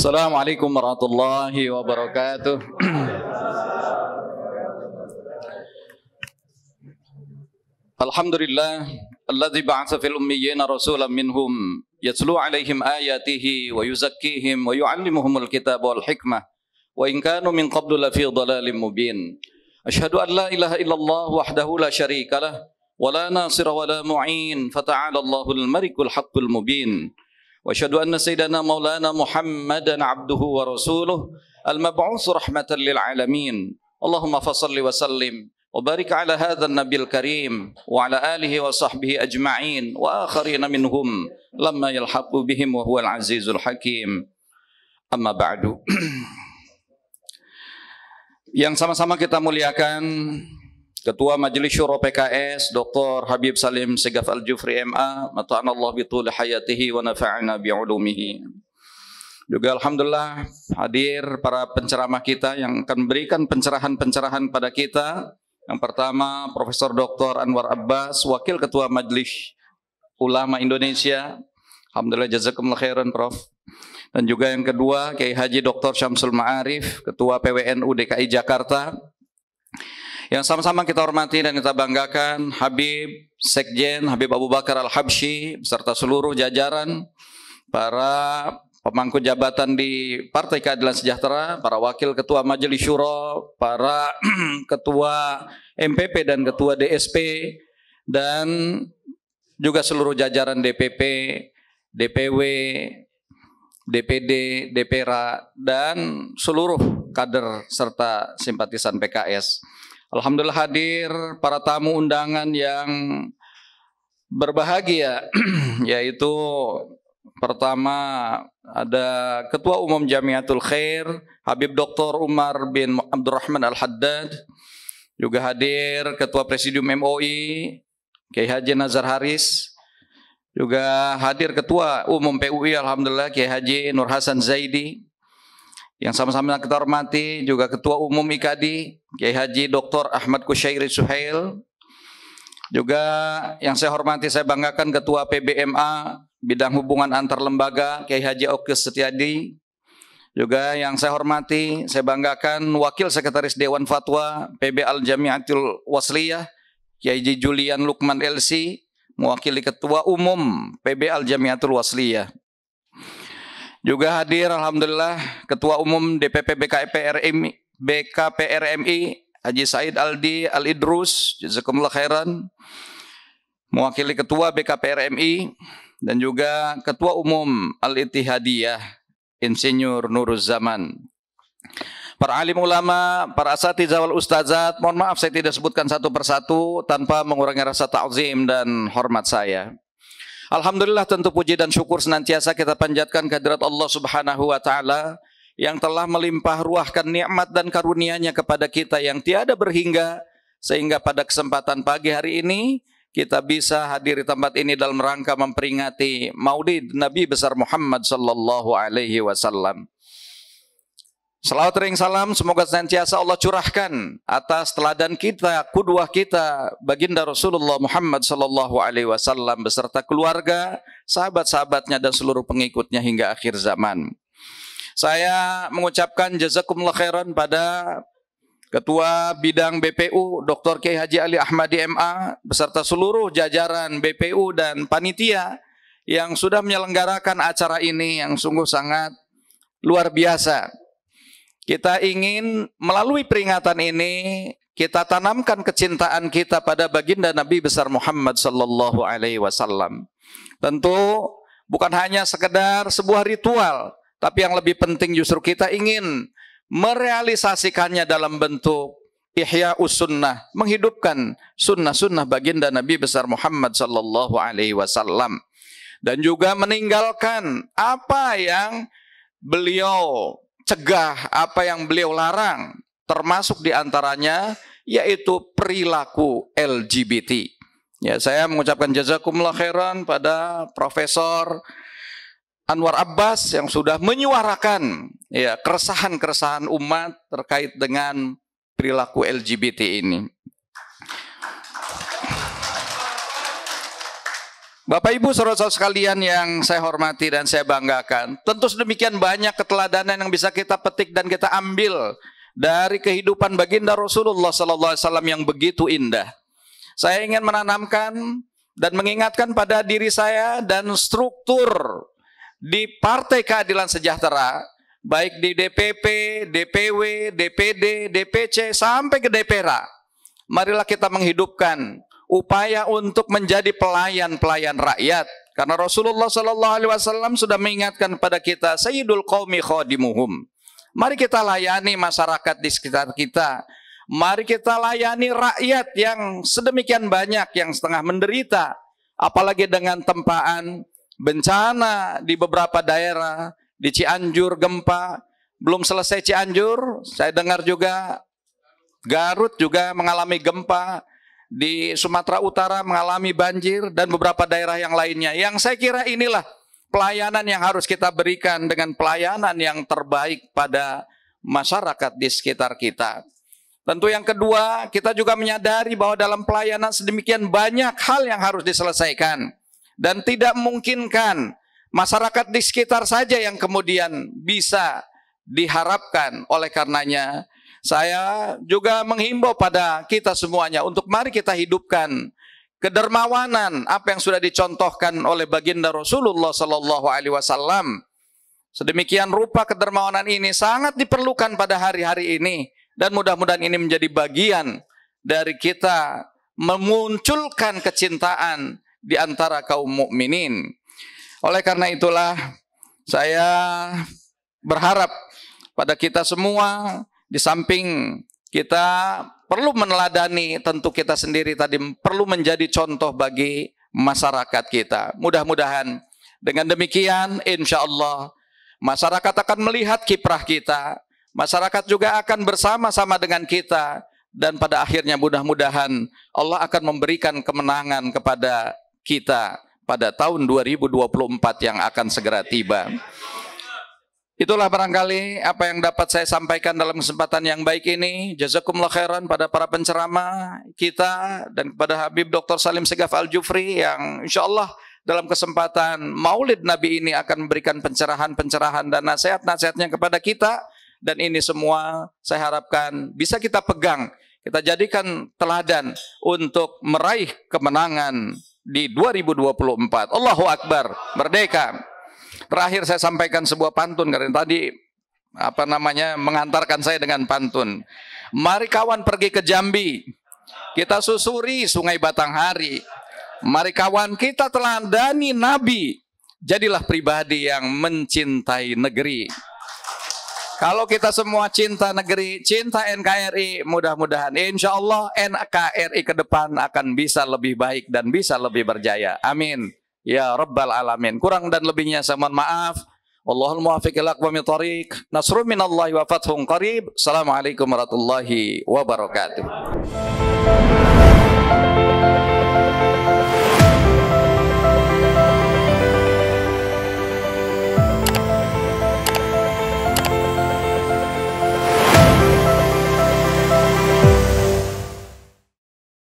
السلام عليكم ورحمة الله وبركاته الحمد لله الذي بعث في الأميين رسولا منهم يتلو عليهم آياته ويزكيهم ويعلمهم الكتاب والحكمة وإن كانوا من قبل لفي ضلال مبين أشهد أن لا إله إلا الله وحده لا شريك له ولا ناصر ولا معين فتعالى الله الملك الحق المبين واشهد ان سيدنا مولانا محمدا عبده ورسوله المبعوث رحمه للعالمين اللهم فصل وسلم وبارك على هذا النبي الكريم وعلى اله وصحبه اجمعين واخرين منهم لما يلحق بهم وهو العزيز الحكيم اما بعد yang sama-sama kita muliakan Ketua Majelis Syuro PKS Dr. Habib Salim Segaf Al-Jufri MA Mata'an Allah bitul hayatihi wa nafa'ana bi'ulumihi Juga Alhamdulillah hadir para penceramah kita yang akan memberikan pencerahan-pencerahan pada kita Yang pertama Profesor Dr. Anwar Abbas Wakil Ketua Majelis Ulama Indonesia Alhamdulillah jazakumullah khairan Prof dan juga yang kedua Kiai Haji Dr. Syamsul Ma'arif, Ketua PWNU DKI Jakarta, yang sama-sama kita hormati dan kita banggakan Habib Sekjen Habib Abu Bakar Al-Habsyi beserta seluruh jajaran para pemangku jabatan di Partai Keadilan Sejahtera, para wakil ketua Majelis Syuro, para ketua MPP dan ketua DSP dan juga seluruh jajaran DPP, DPW, DPD, DPRA dan seluruh kader serta simpatisan PKS. Alhamdulillah hadir para tamu undangan yang berbahagia yaitu pertama ada Ketua Umum Jamiatul Khair Habib Dr. Umar bin Abdurrahman Al-Haddad juga hadir Ketua Presidium MOI Kiai Haji Nazar Haris juga hadir Ketua Umum PUI Alhamdulillah Kiai Haji Nur Hasan Zaidi yang sama-sama kita hormati juga Ketua Umum IKD Kiai Haji Dr. Ahmad Kusyairi Suhail juga yang saya hormati saya banggakan Ketua PBMA Bidang Hubungan Antar Lembaga Kiai Haji Oke Setiadi juga yang saya hormati saya banggakan Wakil Sekretaris Dewan Fatwa PB Al Jamiatul Wasliyah Kiai Julian Lukman LC mewakili Ketua Umum PB Al Jamiatul Wasliyah juga hadir Alhamdulillah Ketua Umum DPP BKPRMI, BKPRMI Haji Said Aldi Al-Idrus, Jazakumullah Khairan, mewakili Ketua BKPRMI, dan juga Ketua Umum Al-Itihadiyah, Insinyur Zaman. Para alim ulama, para asatidzah wal ustazat, mohon maaf saya tidak sebutkan satu persatu tanpa mengurangi rasa ta'zim dan hormat saya. Alhamdulillah tentu puji dan syukur senantiasa kita panjatkan kehadirat Allah Subhanahu wa taala yang telah melimpah ruahkan nikmat dan karunia-Nya kepada kita yang tiada berhingga sehingga pada kesempatan pagi hari ini kita bisa hadir di tempat ini dalam rangka memperingati Maulid Nabi besar Muhammad sallallahu alaihi wasallam. Salawat ring salam semoga senantiasa Allah curahkan atas teladan kita, kudwah kita, baginda Rasulullah Muhammad sallallahu alaihi wasallam beserta keluarga, sahabat-sahabatnya dan seluruh pengikutnya hingga akhir zaman. Saya mengucapkan jazakumullah khairan pada Ketua Bidang BPU Dr. K Haji Ali Ahmadi MA beserta seluruh jajaran BPU dan panitia yang sudah menyelenggarakan acara ini yang sungguh sangat luar biasa. Kita ingin melalui peringatan ini kita tanamkan kecintaan kita pada baginda Nabi besar Muhammad sallallahu alaihi wasallam. Tentu bukan hanya sekedar sebuah ritual, tapi yang lebih penting justru kita ingin merealisasikannya dalam bentuk ihya sunnah, menghidupkan sunnah-sunnah baginda Nabi besar Muhammad sallallahu alaihi wasallam dan juga meninggalkan apa yang beliau mencegah apa yang beliau larang, termasuk diantaranya yaitu perilaku LGBT. Ya, saya mengucapkan jazakumullah khairan pada Profesor Anwar Abbas yang sudah menyuarakan ya keresahan-keresahan umat terkait dengan perilaku LGBT ini. Bapak Ibu saudara-saudara sekalian yang saya hormati dan saya banggakan, tentu sedemikian banyak keteladanan yang bisa kita petik dan kita ambil dari kehidupan baginda Rasulullah sallallahu alaihi wasallam yang begitu indah. Saya ingin menanamkan dan mengingatkan pada diri saya dan struktur di Partai Keadilan Sejahtera baik di DPP, DPW, DPD, DPC sampai ke DPRA. Marilah kita menghidupkan upaya untuk menjadi pelayan-pelayan rakyat. Karena Rasulullah Shallallahu Alaihi Wasallam sudah mengingatkan kepada kita, Sayyidul Qaumi Khodimuhum. Mari kita layani masyarakat di sekitar kita. Mari kita layani rakyat yang sedemikian banyak yang setengah menderita, apalagi dengan tempaan bencana di beberapa daerah, di Cianjur gempa, belum selesai Cianjur, saya dengar juga Garut juga mengalami gempa, di Sumatera Utara mengalami banjir dan beberapa daerah yang lainnya. Yang saya kira inilah pelayanan yang harus kita berikan dengan pelayanan yang terbaik pada masyarakat di sekitar kita. Tentu yang kedua, kita juga menyadari bahwa dalam pelayanan sedemikian banyak hal yang harus diselesaikan dan tidak memungkinkan masyarakat di sekitar saja yang kemudian bisa diharapkan oleh karenanya saya juga menghimbau pada kita semuanya untuk mari kita hidupkan kedermawanan apa yang sudah dicontohkan oleh baginda Rasulullah Sallallahu Alaihi Wasallam. Sedemikian rupa kedermawanan ini sangat diperlukan pada hari-hari ini dan mudah-mudahan ini menjadi bagian dari kita memunculkan kecintaan di antara kaum mukminin. Oleh karena itulah saya berharap pada kita semua di samping kita perlu meneladani tentu kita sendiri tadi perlu menjadi contoh bagi masyarakat kita. Mudah-mudahan dengan demikian insya Allah masyarakat akan melihat kiprah kita. Masyarakat juga akan bersama-sama dengan kita dan pada akhirnya mudah-mudahan Allah akan memberikan kemenangan kepada kita pada tahun 2024 yang akan segera tiba. Itulah barangkali apa yang dapat saya sampaikan dalam kesempatan yang baik ini. Jazakumullah khairan pada para pencerama kita dan kepada Habib Dr. Salim Segaf Al-Jufri yang insya Allah dalam kesempatan maulid Nabi ini akan memberikan pencerahan-pencerahan dan nasihat-nasihatnya kepada kita. Dan ini semua saya harapkan bisa kita pegang, kita jadikan teladan untuk meraih kemenangan di 2024. Allahu Akbar, merdeka! Terakhir saya sampaikan sebuah pantun karena tadi apa namanya mengantarkan saya dengan pantun. Mari kawan pergi ke Jambi. Kita susuri Sungai Batanghari. Mari kawan kita telandani Nabi. Jadilah pribadi yang mencintai negeri. Kalau kita semua cinta negeri, cinta NKRI, mudah-mudahan insya Allah NKRI ke depan akan bisa lebih baik dan bisa lebih berjaya. Amin ya Rabbal Alamin. Kurang dan lebihnya saya mohon maaf. Wallahul muwafiq ila aqwamit thariq. Nasrun minallahi wa fathun qarib. Assalamualaikum warahmatullahi wabarakatuh.